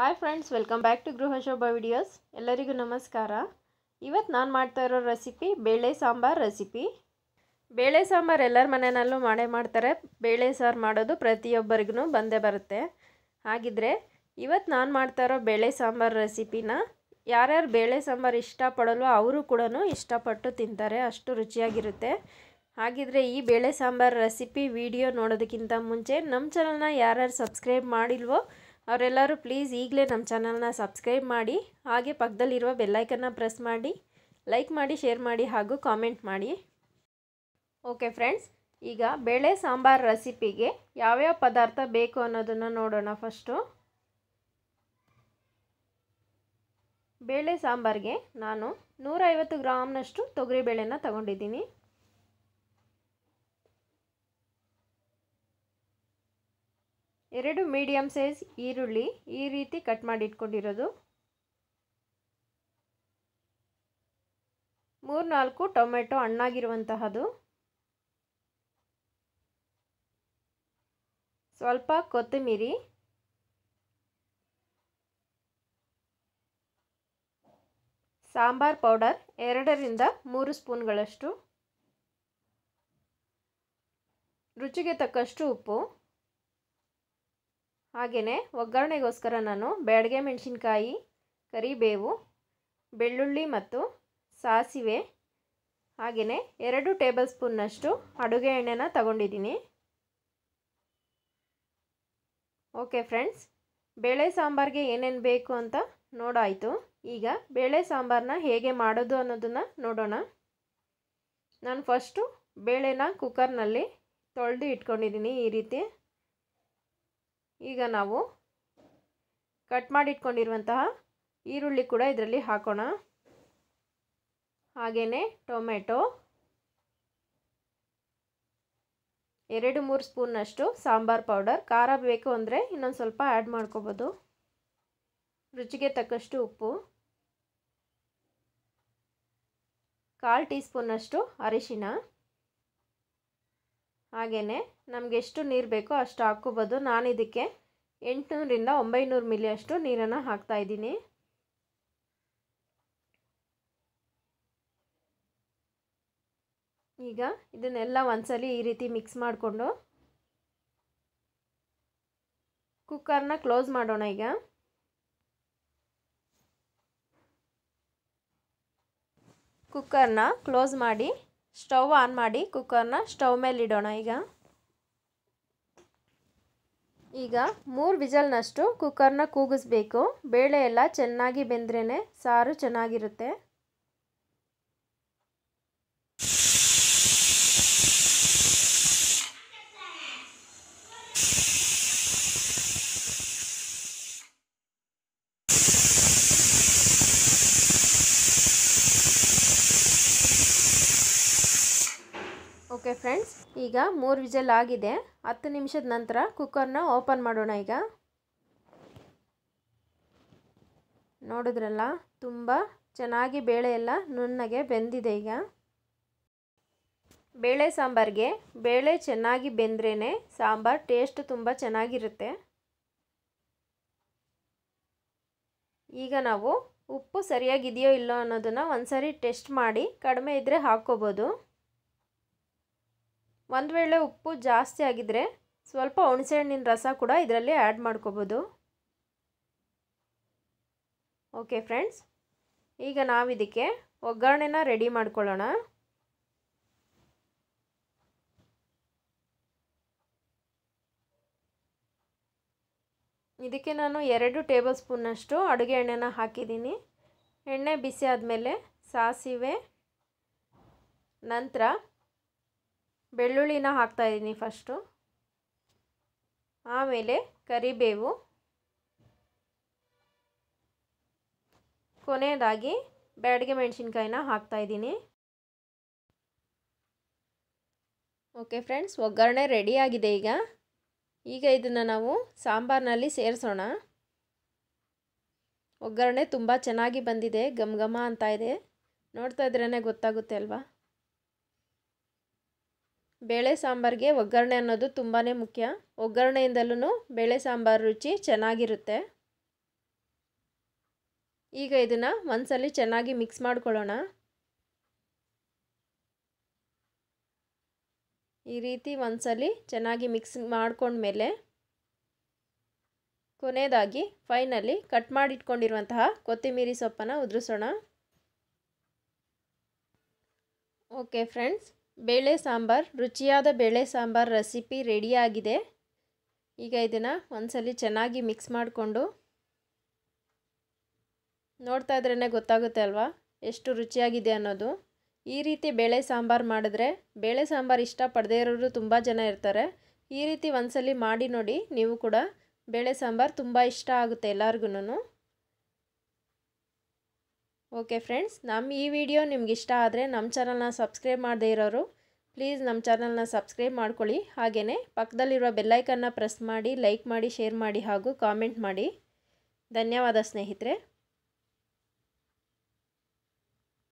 hi friends welcome back to Griha Shobha videos ಎಲ್ಲರಿಗೂ ನಮಸ್ಕಾರ ಇವತ್ತು ನಾನು ಮಾಡ್ತಾ ಇರೋ ರೆಸಿಪಿ ಬೇಳೆ ಸಾಂಬಾರ್ ರೆಸಿಪಿ ಬೇಳೆ ಸಾಂಬಾರು ಎಲ್ಲರ ಮನೆಯಲ್ಲೂ ಮಾಡೇ ಮಾಡ್ತಾರೆ ಬೇಳೆ ಸಾರು ಮಾಡೋದು ಪ್ರತಿಯೊಬ್ಬರಿಗೂ ಬಂದೇ ಬರುತ್ತೆ ಹಾಗಿದ್ರೆ ಇವತ್ತು ನಾನು ಮಾಡ್ತಾ ಇರೋ ಬೇಳೆ ಸಾಂಬಾರು ರೆಸಿಪಿನ ಯಾರ್ಯಾರು ಬೇಳೆ ಸಾಂಬಾರು ಇಷ್ಟಪಡಲ್ವೋ ಅವರು ಕೂಡ ಇಷ್ಟಪಟ್ಟು ತಿಂತಾರೆ ಅಷ್ಟು ರುಚಿಯಾಗಿರುತ್ತೆ ಹಾಗಿದ್ರೆ ಈ ಬೇಳೆ ಸಾಂಬಾರು ರೆಸಿಪಿ ವಿಡಿಯೋ ನೋಡೋದಕ್ಕಿಂತ ಮುಂಚೆ ನಮ್ಮ ಚಾನಲ್ನ ಯಾರ್ಯಾರು ಸಬ್ಸ್ಕ್ರೈಬ್ ಮಾಡಿಲ್ವೋ ಅವರೆಲ್ಲರೂ ಪ್ಲೀಸ್ ಈಗಲೇ ನಮ್ಮ ಚಾನಲ್ನ ಸಬ್ಸ್ಕ್ರೈಬ್ ಮಾಡಿ ಹಾಗೆ ಪಕ್ಕದಲ್ಲಿರುವ ಬೆಲ್ಲೈಕನ್ನ ಪ್ರೆಸ್ ಮಾಡಿ ಲೈಕ್ ಮಾಡಿ ಶೇರ್ ಮಾಡಿ ಹಾಗೂ ಕಾಮೆಂಟ್ ಮಾಡಿ ಓಕೆ ಫ್ರೆಂಡ್ಸ್ ಈಗ ಬೇಳೆ ಸಾಂಬಾರು ರೆಸಿಪಿಗೆ ಯಾವ್ಯಾವ ಪದಾರ್ಥ ಬೇಕು ಅನ್ನೋದನ್ನು ನೋಡೋಣ ಫಸ್ಟು ಬೇಳೆ ಸಾಂಬಾರಿಗೆ ನಾನು ನೂರೈವತ್ತು ಗ್ರಾಮ್ನಷ್ಟು ತೊಗರಿಬೇಳೆನ ತಗೊಂಡಿದ್ದೀನಿ ಎರಡು ಮೀಡಿಯಂ ಸೈಜ್ ಈರುಳ್ಳಿ ಈ ರೀತಿ ಕಟ್ ಮಾಡಿ ಇಟ್ಕೊಂಡಿರೋದು ಮೂರು ನಾಲ್ಕು ಟೊಮೆಟೊ ಹಣ್ಣಾಗಿರುವಂತಹದು ಸ್ವಲ್ಪ ಕೊತ್ತಂಬರಿ ಸಾಂಬಾರ್ ಪೌಡರ್ ಎರಡರಿಂದ ಮೂರು ಸ್ಪೂನ್ಗಳಷ್ಟು ರುಚಿಗೆ ತಕ್ಕಷ್ಟು ಉಪ್ಪು ಹಾಗೆಯೇ ಒಗ್ಗರಣೆಗೋಸ್ಕರ ನಾನು ಬ್ಯಾಡಗೆ ಮೆಣಸಿನ್ಕಾಯಿ ಕರಿಬೇವು ಬೆಳ್ಳುಳ್ಳಿ ಮತ್ತು ಸಾಸಿವೆ ಹಾಗೆಯೇ ಎರಡು ಟೇಬಲ್ ಸ್ಪೂನ್ನಷ್ಟು ಅಡುಗೆ ಎಣ್ಣೆನ ತಗೊಂಡಿದ್ದೀನಿ ಓಕೆ ಫ್ರೆಂಡ್ಸ್ ಬೇಳೆ ಸಾಂಬಾರಿಗೆ ಏನೇನು ಬೇಕು ಅಂತ ನೋಡಾಯಿತು ಈಗ ಬೇಳೆ ಸಾಂಬಾರನ್ನ ಹೇಗೆ ಮಾಡೋದು ಅನ್ನೋದನ್ನು ನೋಡೋಣ ನಾನು ಫಸ್ಟು ಬೇಳೆನ ಕುಕ್ಕರ್ನಲ್ಲಿ ತೊಳೆದು ಇಟ್ಕೊಂಡಿದ್ದೀನಿ ಈ ರೀತಿ ಈಗ ನಾವು ಕಟ್ ಮಾಡಿಟ್ಕೊಂಡಿರುವಂತಹ ಈರುಳ್ಳಿ ಕೂಡ ಇದರಲ್ಲಿ ಹಾಕೋಣ ಹಾಗೆಯೇ ಟೊಮೆಟೊ ಎರಡು ಮೂರು ಸ್ಪೂನ್ನಷ್ಟು ಸಾಂಬಾರ್ ಪೌಡರ್ ಖಾರ ಬೇಕು ಅಂದರೆ ಇನ್ನೊಂದು ಸ್ವಲ್ಪ ಆ್ಯಡ್ ಮಾಡ್ಕೋಬೋದು ರುಚಿಗೆ ತಕ್ಕಷ್ಟು ಉಪ್ಪು ಕಾಲು ಟೀ ಸ್ಪೂನ್ನಷ್ಟು ಅರಿಶಿನ ಹಾಗೆಯೇ ನಮ್ಗೆ ಎಷ್ಟು ನೀರು ಬೇಕೋ ಅಷ್ಟು ಹಾಕ್ಕೋಬೋದು ನಾನು ಇದಕ್ಕೆ ಎಂಟುನೂರಿಂದ ಒಂಬೈನೂರು ಮಿಲಿಯಷ್ಟು ಅಷ್ಟು ಹಾಕ್ತಾ ಇದ್ದೀನಿ ಈಗ ಇದನ್ನೆಲ್ಲ ಒಂದ್ಸಲಿ ಈ ರೀತಿ ಮಿಕ್ಸ್ ಮಾಡಿಕೊಂಡು ಕುಕ್ಕರ್ನ ಕ್ಲೋಸ್ ಮಾಡೋಣ ಈಗ ಕುಕ್ಕರ್ನ ಕ್ಲೋಸ್ ಮಾಡಿ ಸ್ಟವ್ ಆನ್ ಮಾಡಿ ಕುಕ್ಕರ್ನ ಸ್ಟವ್ ಮೇಲೆ ಇಡೋಣ ಈಗ ಈಗ ಮೂರು ವಿಜಲ್ನಷ್ಟು ಕುಕ್ಕರ್ನ ಕೂಗಿಸ್ಬೇಕು ಬೇಳೆ ಎಲ್ಲ ಚೆನ್ನಾಗಿ ಬೆಂದ್ರೇ ಸಾರು ಚೆನ್ನಾಗಿರುತ್ತೆ ಓಕೆ ಫ್ರೆಂಡ್ಸ್ ಈಗ ಮೂರು ವಿಜಲ್ ಆಗಿದೆ ಹತ್ತು ನಿಮಿಷದ ನಂತರ ಕುಕ್ಕರ್ನ ಓಪನ್ ಮಾಡೋಣ ಈಗ ನೋಡಿದ್ರಲ್ಲ ತುಂಬ ಚೆನ್ನಾಗಿ ಬೇಳೆ ಎಲ್ಲ ನುಣ್ಣಗೆ ಬೆಂದಿದೆ ಈಗ ಬೇಳೆ ಸಾಂಬಾರಿಗೆ ಬೇಳೆ ಚೆನ್ನಾಗಿ ಬೆಂದ್ರೇ ಸಾಂಬಾರು ಟೇಸ್ಟ್ ತುಂಬ ಚೆನ್ನಾಗಿರುತ್ತೆ ಈಗ ನಾವು ಉಪ್ಪು ಸರಿಯಾಗಿದೆಯೋ ಇಲ್ಲೋ ಅನ್ನೋದನ್ನು ಒಂದ್ಸರಿ ಟೆಸ್ಟ್ ಮಾಡಿ ಕಡಿಮೆ ಇದ್ದರೆ ಹಾಕ್ಕೋಬೋದು ಒಂದು ವೇಳೆ ಉಪ್ಪು ಜಾಸ್ತಿ ಆಗಿದ್ದರೆ ಸ್ವಲ್ಪ ಹುಣಸೆಹಣ್ಣಿನ ರಸ ಕೂಡ ಇದರಲ್ಲಿ ಆ್ಯಡ್ ಮಾಡ್ಕೋಬೋದು ಓಕೆ ಫ್ರೆಂಡ್ಸ್ ಈಗ ನಾವಿದಕ್ಕೆ ಒಗ್ಗರಣೆನ ರೆಡಿ ಮಾಡ್ಕೊಳ್ಳೋಣ ಇದಕ್ಕೆ ನಾನು ಎರಡು ಟೇಬಲ್ ಸ್ಪೂನಷ್ಟು ಅಡುಗೆ ಎಣ್ಣೆನ ಹಾಕಿದ್ದೀನಿ ಎಣ್ಣೆ ಬಿಸಿ ಆದಮೇಲೆ ಸಾಸಿವೆ ನಂತರ ಬೆಳ್ಳುಳ್ಳಿನ ಹಾಕ್ತಾಯಿದ್ದೀನಿ ಫಸ್ಟು ಆಮೇಲೆ ಕರಿಬೇವು ಕೊನೆಯದಾಗಿ ಬ್ಯಾಡಿಗೆ ಮೆಣಸಿನ್ಕಾಯಿನ ಹಾಕ್ತಾಯಿದ್ದೀನಿ ಓಕೆ ಫ್ರೆಂಡ್ಸ್ ಒಗ್ಗರಣೆ ರೆಡಿಯಾಗಿದೆ ಈಗ ಈಗ ಇದನ್ನು ನಾವು ಸಾಂಬಾರಿನಲ್ಲಿ ಸೇರಿಸೋಣ ಒಗ್ಗರಣೆ ತುಂಬ ಚೆನ್ನಾಗಿ ಬಂದಿದೆ ಘಮ ಘಮ ಅಂತ ಇದೆ ನೋಡ್ತಾ ಇದ್ರೇ ಗೊತ್ತಾಗುತ್ತೆ ಅಲ್ವಾ ಬೇಳೆ ಸಾಂಬಾರಿಗೆ ಒಗ್ಗರಣೆ ಅನ್ನೋದು ತುಂಬಾ ಮುಖ್ಯ ಒಗ್ಗರಣೆಯಿಂದಲೂ ಬೇಳೆ ಸಾಂಬಾರು ರುಚಿ ಚೆನ್ನಾಗಿರುತ್ತೆ ಈಗ ಇದನ್ನು ಒಂದ್ಸಲಿ ಚೆನ್ನಾಗಿ ಮಿಕ್ಸ್ ಮಾಡ್ಕೊಳ್ಳೋಣ ಈ ರೀತಿ ಒಂದ್ಸಲಿ ಚೆನ್ನಾಗಿ ಮಿಕ್ಸ್ ಮಾಡಿಕೊಂಡ್ಮೇಲೆ ಕೊನೆಯದಾಗಿ ಫೈನಲ್ಲಿ ಕಟ್ ಮಾಡಿಟ್ಕೊಂಡಿರುವಂತಹ ಕೊತ್ತಿಮೀರಿ ಸೊಪ್ಪನ್ನು ಉದುರಿಸೋಣ ಓಕೆ ಫ್ರೆಂಡ್ಸ್ ಬೇಳೆ ಸಾಂಬಾರು ರುಚಿಯಾದ ಬೇಳೆ ಸಾಂಬಾರು ರೆಸಿಪಿ ರೆಡಿಯಾಗಿದೆ ಈಗ ಇದನ್ನು ಒಂದ್ಸಲಿ ಚೆನ್ನಾಗಿ ಮಿಕ್ಸ್ ಮಾಡಿಕೊಂಡು ನೋಡ್ತಾ ಇದ್ರೇ ಗೊತ್ತಾಗುತ್ತೆ ಅಲ್ವಾ ಎಷ್ಟು ರುಚಿಯಾಗಿದೆ ಅನ್ನೋದು ಈ ರೀತಿ ಬೇಳೆ ಸಾಂಬಾರು ಮಾಡಿದ್ರೆ ಬೇಳೆ ಸಾಂಬಾರು ಇಷ್ಟಪಡದೇ ಇರೋರು ತುಂಬ ಜನ ಇರ್ತಾರೆ ಈ ರೀತಿ ಒಂದ್ಸಲಿ ಮಾಡಿ ನೋಡಿ ನೀವು ಕೂಡ ಬೇಳೆ ಸಾಂಬಾರು ತುಂಬ ಇಷ್ಟ ಆಗುತ್ತೆ ಎಲ್ಲರಿಗೂ ಓಕೆ ಫ್ರೆಂಡ್ಸ್ ನಮ್ಮ ಈ ವಿಡಿಯೋ ನಿಮ್ಗೆ ಇಷ್ಟ ಆದರೆ ನಮ್ಮ ಚಾನಲ್ನ ಸಬ್ಸ್ಕ್ರೈಬ್ ಮಾಡದೇ ಇರೋರು ಪ್ಲೀಸ್ ನಮ್ಮ ಚಾನಲ್ನ ಸಬ್ಸ್ಕ್ರೈಬ್ ಮಾಡ್ಕೊಳ್ಳಿ ಹಾಗೆಯೇ ಪಕ್ಕದಲ್ಲಿರುವ ಬೆಲ್ಲೈಕನ್ನ ಪ್ರೆಸ್ ಮಾಡಿ ಲೈಕ್ ಮಾಡಿ ಶೇರ್ ಮಾಡಿ ಹಾಗೂ ಕಾಮೆಂಟ್ ಮಾಡಿ ಧನ್ಯವಾದ ಸ್ನೇಹಿತರೆ